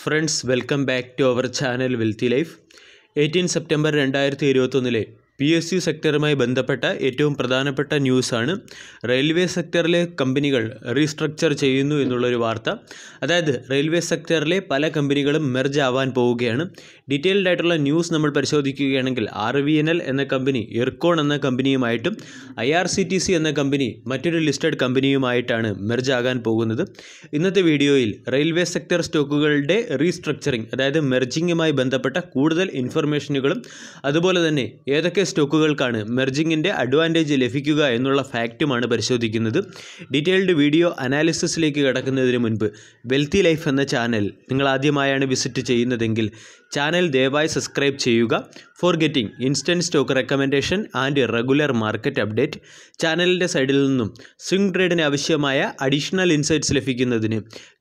friends welcome back to our channel Wealthy Life eighteen September രണ്ടായിരത്തി ഇരുപത്തൊന്നിലെ P S C സെക്ടറുമായി ബന്ധപ്പെട്ട ഏറ്റവും പ്രധാനപ്പെട്ട ന്യൂസാണ് റെയിൽവേ സെക്ടറിലെ കമ്പനികൾ റീസ്ട്രക്ചർ ചെയ്യുന്നു എന്നുള്ളൊരു വാർത്ത അതായത് റെയിൽവേ സെക്ടറിലെ പല കമ്പനികളും മെർജ് ആവാൻ പോവുകയാണ് ഡീറ്റെയിൽഡ് ആയിട്ടുള്ള ന്യൂസ് നമ്മൾ പരിശോധിക്കുകയാണെങ്കിൽ ആർ വി എൻ എൽ എന്ന കമ്പനി എർക്കോൺ എന്ന കമ്പനിയുമായിട്ടും I R C T C എന്ന കമ്പനി മറ്റൊരു ലിസ്റ്റഡ് കമ്പനിയുമായിട്ടാണ് മെർജ് ആകാൻ പോകുന്നത് ഇന്നത്തെ വീഡിയോയിൽ റെയിൽവേ സെക്ടർ സ്റ്റോക്കുകളുടെ റീസ്ട്രക്ചറിങ് അതായത് മെർജിങ്ങുമായി ബന്ധപ്പെട്ട കൂടുതൽ ഇൻഫർമേഷനുകളും അതുപോലെ തന്നെ ഏതൊക്കെ സ്റ്റോക്കുകൾക്കാണ് മെർജിങ്ങിൻ്റെ അഡ്വാൻറ്റേജ് ലഭിക്കുക എന്നുള്ള ഫാക്റ്റുമാണ് പരിശോധിക്കുന്നത് ഡീറ്റെയിൽഡ് വീഡിയോ അനാലിസിസിലേക്ക് കിടക്കുന്നതിന് മുൻപ് വെൽത്തി ലൈഫ് എന്ന ചാനൽ നിങ്ങൾ ആദ്യമായാണ് വിസിറ്റ് ചെയ്യുന്നതെങ്കിൽ ചാനൽ ദയവായി സബ്സ്ക്രൈബ് ചെയ്യുക for getting instant stock recommendation and regular market update ചാനലിൻ്റെ സൈഡിൽ നിന്നും സ്വിംഗ് ട്രേഡിന് ആവശ്യമായ അഡീഷണൽ ഇൻസൈറ്റ്സ് ലഭിക്കുന്നതിന്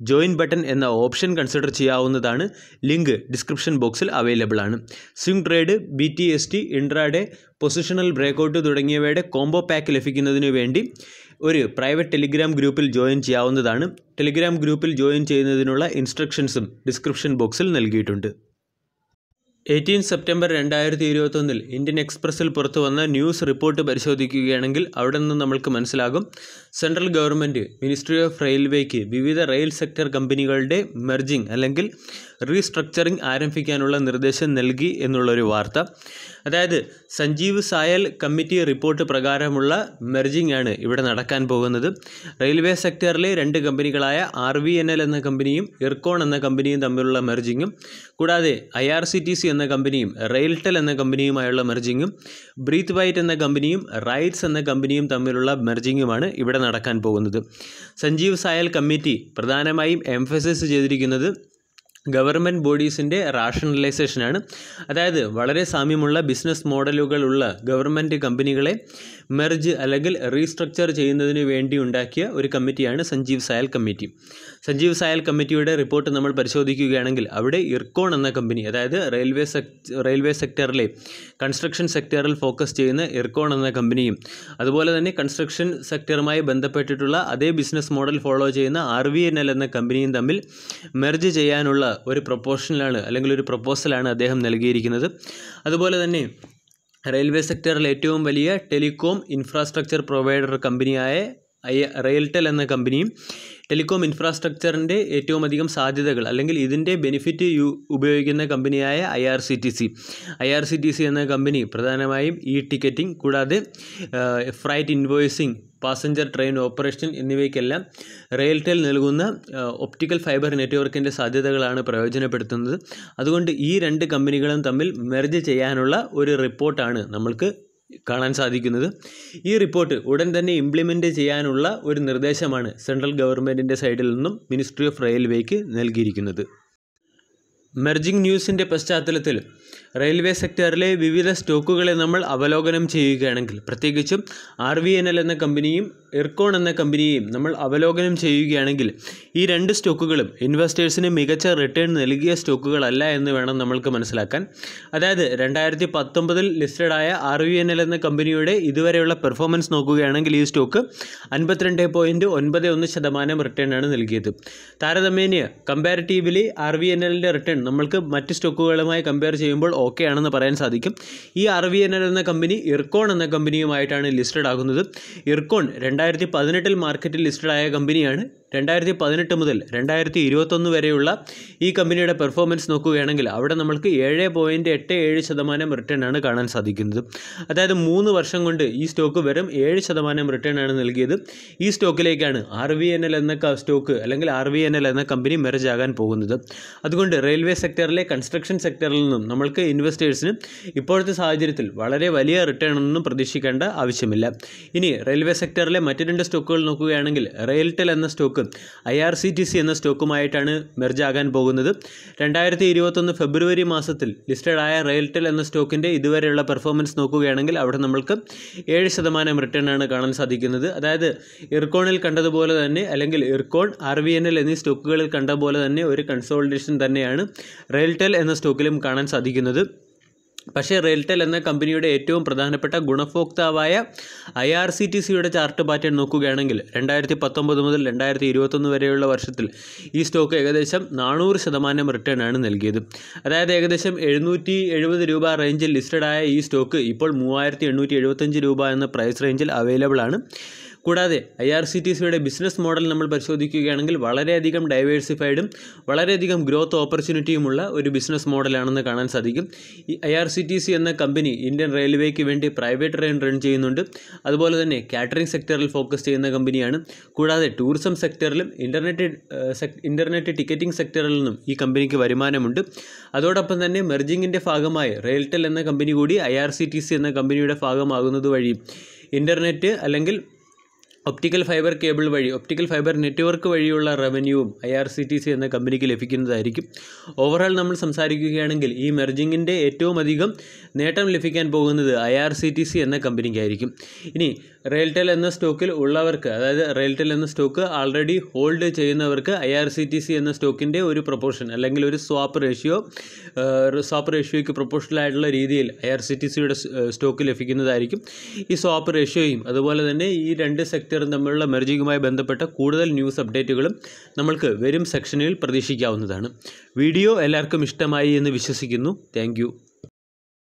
ജോയിൻ ബട്ടൺ എന്ന ഓപ്ഷൻ കൺസിഡർ ചെയ്യാവുന്നതാണ് ലിങ്ക് ഡിസ്ക്രിപ്ഷൻ ബോക്സിൽ അവൈലബിൾ ആണ് swing trade B T S T intraday positional breakout തുടങ്ങിയവയുടെ കോംബോ പാക്ക് ലഭിക്കുന്നതിന് വേണ്ടി ഒരു പ്രൈവറ്റ് ടെലിഗ്രാം ഗ്രൂപ്പിൽ ജോയിൻ ചെയ്യാവുന്നതാണ് ടെലിഗ്രാം ഗ്രൂപ്പിൽ ജോയിൻ ചെയ്യുന്നതിനുള്ള ഇൻസ്ട്രക്ഷൻസും ഡിസ്ക്രിപ്ഷൻ ബോക്സിൽ നൽകിയിട്ടുണ്ട് എയ്റ്റീൻ സെപ്റ്റംബർ രണ്ടായിരത്തി ഇരുപത്തൊന്നിൽ ഇന്ത്യൻ എക്സ്പ്രസിൽ പുറത്തു വന്ന ന്യൂസ് റിപ്പോർട്ട് പരിശോധിക്കുകയാണെങ്കിൽ അവിടെ നിന്ന് നമ്മൾക്ക് മനസ്സിലാകും സെൻട്രൽ ഗവൺമെൻറ് മിനിസ്ട്രി ഓഫ് റെയിൽവേക്ക് വിവിധ റെയിൽ സെക്ടർ കമ്പനികളുടെ മെർജിംഗ് അല്ലെങ്കിൽ റീസ്ട്രക്ചറിങ് ആരംഭിക്കാനുള്ള നിർദ്ദേശം നൽകി എന്നുള്ളൊരു വാർത്ത അതായത് സഞ്ജീവ് സായൽ കമ്മിറ്റി റിപ്പോർട്ട് പ്രകാരമുള്ള മെർജിംഗ് ആണ് ഇവിടെ നടക്കാൻ പോകുന്നത് റെയിൽവേ സെക്ടറിലെ രണ്ട് കമ്പനികളായ ആർ വി എൻ എൽ എന്ന കമ്പനിയും ഇർക്കോൺ എന്ന കമ്പനിയും തമ്മിലുള്ള മെർജിങ്ങും കൂടാതെ I R C T C എന്ന കമ്പനിയും റെയിൽടെൽ എന്ന കമ്പനിയുമായുള്ള മെർജിങ്ങും ബ്രീത്ത് വൈറ്റ് എന്ന കമ്പനിയും റൈറ്റ്സ് എന്ന കമ്പനിയും തമ്മിലുള്ള മെർജിങ്ങുമാണ് ഇവിടെ നടക്കാൻ പോകുന്നത് സഞ്ജീവ് സായൽ കമ്മിറ്റി പ്രധാനമായും എംഫസിസ് ചെയ്തിരിക്കുന്നത് ഗവൺമെൻറ് ബോഡീസിൻ്റെ റാഷണലൈസേഷനാണ് അതായത് വളരെ സാമ്യമുള്ള ബിസിനസ് മോഡലുകളുള്ള ഗവൺമെൻറ് കമ്പനികളെ മെർജ് അല്ലെങ്കിൽ റീസ്ട്രക്ചർ ചെയ്യുന്നതിന് വേണ്ടി ഉണ്ടാക്കിയ ഒരു കമ്മിറ്റിയാണ് സഞ്ജീവ് സായൽ കമ്മിറ്റി സഞ്ജീവ് സായൽ കമ്മിറ്റിയുടെ റിപ്പോർട്ട് നമ്മൾ പരിശോധിക്കുകയാണെങ്കിൽ അവിടെ ഇർക്കോൺ എന്ന കമ്പനി അതായത് റെയിൽവേ റെയിൽവേ സെക്ടറിലെ കൺസ്ട്രക്ഷൻ സെക്ടറിൽ ഫോക്കസ് ചെയ്യുന്ന ഇർക്കോൺ എന്ന കമ്പനിയും അതുപോലെ തന്നെ കൺസ്ട്രക്ഷൻ സെക്ടറുമായി ബന്ധപ്പെട്ടിട്ടുള്ള അതേ ബിസിനസ് മോഡൽ ഫോളോ ചെയ്യുന്ന ആർ എന്ന കമ്പനിയും തമ്മിൽ മെർജ് ചെയ്യാനുള്ള ഒരു പ്രൊപ്പോഷനിലാണ് അല്ലെങ്കിൽ ഒരു പ്രൊപ്പോസലാണ് അദ്ദേഹം നൽകിയിരിക്കുന്നത് അതുപോലെ തന്നെ റെയിൽവേ സെക്ടറിൽ ഏറ്റവും വലിയ ടെലികോം ഇൻഫ്രാസ്ട്രക്ചർ പ്രൊവൈഡർ കമ്പനിയായ ഐ റെയിൽടെൽ എന്ന കമ്പനിയും ടെലികോം ഇൻഫ്രാസ്ട്രക്ചറിൻ്റെ ഏറ്റവും അധികം സാധ്യതകൾ അല്ലെങ്കിൽ ഇതിൻ്റെ ബെനിഫിറ്റ് യു ഉപയോഗിക്കുന്ന കമ്പനിയായ I R C T C I R C T C എന്ന കമ്പനി പ്രധാനമായും ഇ ടിക്കറ്റിംഗ് കൂടാതെ freight invoicing passenger train operation എന്നിവയ്ക്കെല്ലാം റെയിൽടെൽ നൽകുന്ന ഒപ്റ്റിക്കൽ ഫൈബർ നെറ്റ്വർക്കിൻ്റെ സാധ്യതകളാണ് പ്രയോജനപ്പെടുത്തുന്നത് അതുകൊണ്ട് ഈ രണ്ട് കമ്പനികളും തമ്മിൽ മെർജ് ചെയ്യാനുള്ള ഒരു റിപ്പോർട്ടാണ് നമ്മൾക്ക് കാണാൻ സാധിക്കുന്നത് ഈ റിപ്പോർട്ട് ഉടൻ തന്നെ ഇംപ്ലിമെൻ്റ് ചെയ്യാനുള്ള ഒരു നിർദ്ദേശമാണ് സെൻട്രൽ ഗവൺമെൻറ്റിൻ്റെ സൈഡിൽ നിന്നും മിനിസ്ട്രി ഓഫ് റെയിൽവേക്ക് നൽകിയിരിക്കുന്നത് മെർജിംഗ് ന്യൂസിൻ്റെ പശ്ചാത്തലത്തിൽ റെയിൽവേ സെക്ടറിലെ വിവിധ സ്റ്റോക്കുകളെ നമ്മൾ അവലോകനം ചെയ്യുകയാണെങ്കിൽ പ്രത്യേകിച്ചും ആർ വി എൻ എൽ എന്ന കമ്പനിയും ഇർക്കോൺ എന്ന കമ്പനിയും നമ്മൾ അവലോകനം ചെയ്യുകയാണെങ്കിൽ ഈ രണ്ട് സ്റ്റോക്കുകളും ഇൻവെസ്റ്റേഴ്സിന് മികച്ച റിട്ടേൺ നൽകിയ സ്റ്റോക്കുകളല്ല എന്ന് വേണം നമ്മൾക്ക് മനസ്സിലാക്കാൻ അതായത് രണ്ടായിരത്തി പത്തൊമ്പതിൽ ആയ ആർ വി എൻ എൽ എന്ന കമ്പനിയുടെ ഇതുവരെയുള്ള പെർഫോമൻസ് നോക്കുകയാണെങ്കിൽ ഈ സ്റ്റോക്ക് അൻപത്തിരണ്ട് പോയിൻറ്റ് ഒൻപത് ഒന്ന് ശതമാനം റിട്ടേണാണ് നൽകിയത് താരതമ്യേന കമ്പാരിറ്റീവ്ലി ആർ വി എൻ എല്ലിൻ്റെ റിട്ടേൺ നമ്മൾക്ക് മറ്റ് സ്റ്റോക്കുകളുമായി കമ്പയർ ചെയ്യുമ്പോൾ ഓക്കെ ആണെന്ന് പറയാൻ സാധിക്കും ഈ ആർ വി എൻ എൽ എന്ന കമ്പനി ഇർക്കോൺ എന്ന കമ്പനിയുമായിട്ടാണ് ലിസ്റ്റഡ് ആകുന്നത് ഇർക്കോൺ രണ്ടായിരത്തി പതിനെട്ടിൽ മാർക്കറ്റിൽ ലിസ്റ്റഡ് ആയ കമ്പനിയാണ് രണ്ടായിരത്തി പതിനെട്ട് മുതൽ രണ്ടായിരത്തി ഇരുപത്തൊന്ന് വരെയുള്ള ഈ കമ്പനിയുടെ പെർഫോമൻസ് നോക്കുകയാണെങ്കിൽ അവിടെ നമ്മൾക്ക് ഏഴ് പോയിൻറ്റ് എട്ട് ഏഴ് ശതമാനം റിട്ടേൺ ആണ് കാണാൻ സാധിക്കുന്നത് അതായത് മൂന്ന് വർഷം കൊണ്ട് ഈ സ്റ്റോക്ക് വെറും ഏഴ് ശതമാനം റിട്ടേൺ ആണ് നൽകിയത് ഈ സ്റ്റോക്കിലേക്കാണ് ആർ വി എൻ എൽ എന്ന സ്റ്റോക്ക് അല്ലെങ്കിൽ ആർ വി എൻ എൽ എന്ന കമ്പനി മെർജ് ആകാൻ പോകുന്നത് അതുകൊണ്ട് റെയിൽവേ സെക്ടറിലെ കൺസ്ട്രക്ഷൻ സെക്ടറിൽ നിന്നും നമ്മൾക്ക് ഇൻവെസ്റ്റേഴ്സിന് ഇപ്പോഴത്തെ സാഹചര്യത്തിൽ വളരെ വലിയ റിട്ടേൺ ഒന്നും പ്രതീക്ഷിക്കേണ്ട ആവശ്യമില്ല ഇനി റെയിൽവേ സെക്ടറിലെ മറ്റ് രണ്ട് സ്റ്റോക്കുകൾ നോക്കുകയാണെങ്കിൽ റെയിൽടെൽ എന്ന stock I R C T C എന്ന സ്റ്റോക്കുമായിട്ടാണ് മെർജാകാൻ പോകുന്നത് രണ്ടായിരത്തി ഇരുപത്തൊന്ന് ഫെബ്രുവരി മാസത്തിൽ ആയ റെയിൽടെൽ എന്ന സ്റ്റോക്കിൻ്റെ ഇതുവരെയുള്ള പെർഫോമൻസ് നോക്കുകയാണെങ്കിൽ അവിടെ നമ്മൾക്ക് ഏഴ് ശതമാനം റിട്ടേൺ ആണ് കാണാൻ സാധിക്കുന്നത് അതായത് ഇർക്കോണിൽ കണ്ടതുപോലെ തന്നെ അല്ലെങ്കിൽ Ircon R V N L എന്നീ സ്റ്റോക്കുകളിൽ കണ്ട പോലെ തന്നെ ഒരു കൺസോൾട്ടേഷൻ തന്നെയാണ് റെയിൽടെൽ എന്ന സ്റ്റോക്കിലും കാണാൻ സാധിക്കുന്നത് പക്ഷേ റെയിൽടെൽ എന്ന കമ്പനിയുടെ ഏറ്റവും പ്രധാനപ്പെട്ട ഗുണഭോക്താവായ ഐ ആർ സി ടി സിയുടെ ചാർട്ട് പാറ്റേൺ നോക്കുകയാണെങ്കിൽ രണ്ടായിരത്തി പത്തൊമ്പത് മുതൽ രണ്ടായിരത്തി ഇരുപത്തൊന്ന് വരെയുള്ള വർഷത്തിൽ ഈ സ്റ്റോക്ക് ഏകദേശം നാനൂറ് ശതമാനം റിട്ടേൺ ആണ് നൽകിയത് അതായത് ഏകദേശം എഴുന്നൂറ്റി എഴുപത് രൂപ റേഞ്ചിൽ ലിസ്റ്റഡായ ഈ സ്റ്റോക്ക് ഇപ്പോൾ മൂവായിരത്തി എണ്ണൂറ്റി എഴുപത്തഞ്ച് രൂപ എന്ന പ്രൈസ് റേഞ്ചിൽ അവൈലബിൾ ആണ് കൂടാതെ ഐ ആർ സി ടി സിയുടെ ബിസിനസ് മോഡൽ നമ്മൾ പരിശോധിക്കുകയാണെങ്കിൽ വളരെയധികം ഡൈവേഴ്സിഫൈഡും വളരെയധികം ഗ്രോത്ത് ഓപ്പർച്യൂണിറ്റിയുമുള്ള ഒരു ബിസിനസ് മോഡലാണെന്ന് കാണാൻ സാധിക്കും ഈ I R C T C എന്ന കമ്പനി ഇന്ത്യൻ റെയിൽവേക്ക് വേണ്ടി പ്രൈവറ്റ് ട്രെയിൻ റൺ ചെയ്യുന്നുണ്ട് അതുപോലെ തന്നെ കാറ്ററിംഗ് സെക്ടറിൽ ഫോക്കസ് ചെയ്യുന്ന കമ്പനിയാണ് കൂടാതെ ടൂറിസം സെക്ടറിലും ഇൻ്റർനെറ്റ് ഇൻ്റർനെറ്റ് ടിക്കറ്റിംഗ് സെക്ടറിൽ നിന്നും ഈ കമ്പനിക്ക് വരുമാനമുണ്ട് അതോടൊപ്പം തന്നെ മെർജിങ്ങിൻ്റെ ഭാഗമായി റെയിൽടെൽ എന്ന കമ്പനി കൂടി ഐ എന്ന കമ്പനിയുടെ ഭാഗമാകുന്നത് വഴി ഇൻ്റർനെറ്റ് അല്ലെങ്കിൽ ഒപ്റ്റിക്കൽ ഫൈബർ കേബിൾ വഴി ഒപ്റ്റിക്കൽ ഫൈബർ നെറ്റ്വർക്ക് വഴിയുള്ള റവന്യൂവും I R C T C എന്ന കമ്പനിക്ക് ലഭിക്കുന്നതായിരിക്കും ഓവറോൾ നമ്മൾ സംസാരിക്കുകയാണെങ്കിൽ ഈ മെർജിങ്ങിൻ്റെ ഏറ്റവും അധികം നേട്ടം ലഭിക്കാൻ പോകുന്നത് I R C T C എന്ന കമ്പനിക്കായിരിക്കും ഇനി റെയിൽടെൽ എന്ന സ്റ്റോക്കിൽ ഉള്ളവർക്ക് അതായത് റെയിൽടെൽ എന്ന സ്റ്റോക്ക് ആൾറെഡി ഹോൾഡ് ചെയ്യുന്നവർക്ക് I R C T C എന്ന സ്റ്റോക്കിൻ്റെ ഒരു പ്രൊപ്പോർഷൻ അല്ലെങ്കിൽ ഒരു സ്വാപ്പ് റേഷ്യോ സ്വാപ്പ് റേഷ്യോയ്ക്ക് ആയിട്ടുള്ള രീതിയിൽ ഐ ആർ സി ടി സിയുടെ സ്റ്റോക്ക് ലഭിക്കുന്നതായിരിക്കും ഈ സ്വാപ്പ് റേഷ്യോയും അതുപോലെ തന്നെ ഈ രണ്ട് സെക്ടറും തമ്മിലുള്ള മെർജിങ്ങുമായി ബന്ധപ്പെട്ട കൂടുതൽ ന്യൂസ് അപ്ഡേറ്റുകളും നമ്മൾക്ക് വരും സെക്ഷനിൽ പ്രതീക്ഷിക്കാവുന്നതാണ് വീഡിയോ എല്ലാവർക്കും ഇഷ്ടമായി എന്ന് വിശ്വസിക്കുന്നു താങ്ക്